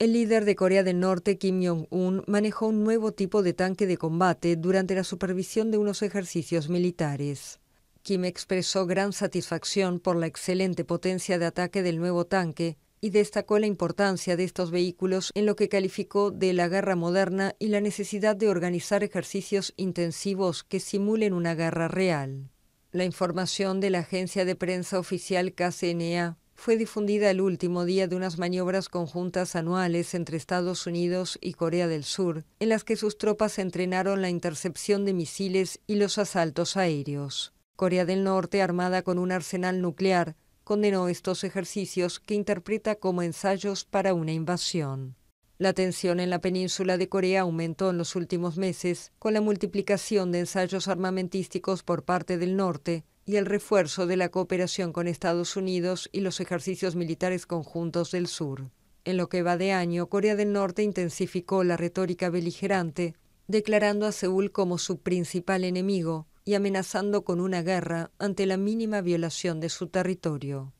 El líder de Corea del Norte, Kim Jong-un, manejó un nuevo tipo de tanque de combate durante la supervisión de unos ejercicios militares. Kim expresó gran satisfacción por la excelente potencia de ataque del nuevo tanque y destacó la importancia de estos vehículos en lo que calificó de la guerra moderna y la necesidad de organizar ejercicios intensivos que simulen una guerra real. La información de la agencia de prensa oficial KCNA fue difundida el último día de unas maniobras conjuntas anuales entre Estados Unidos y Corea del Sur, en las que sus tropas entrenaron la intercepción de misiles y los asaltos aéreos. Corea del Norte, armada con un arsenal nuclear, condenó estos ejercicios que interpreta como ensayos para una invasión. La tensión en la península de Corea aumentó en los últimos meses con la multiplicación de ensayos armamentísticos por parte del norte, y el refuerzo de la cooperación con Estados Unidos y los ejercicios militares conjuntos del sur. En lo que va de año, Corea del Norte intensificó la retórica beligerante, declarando a Seúl como su principal enemigo y amenazando con una guerra ante la mínima violación de su territorio.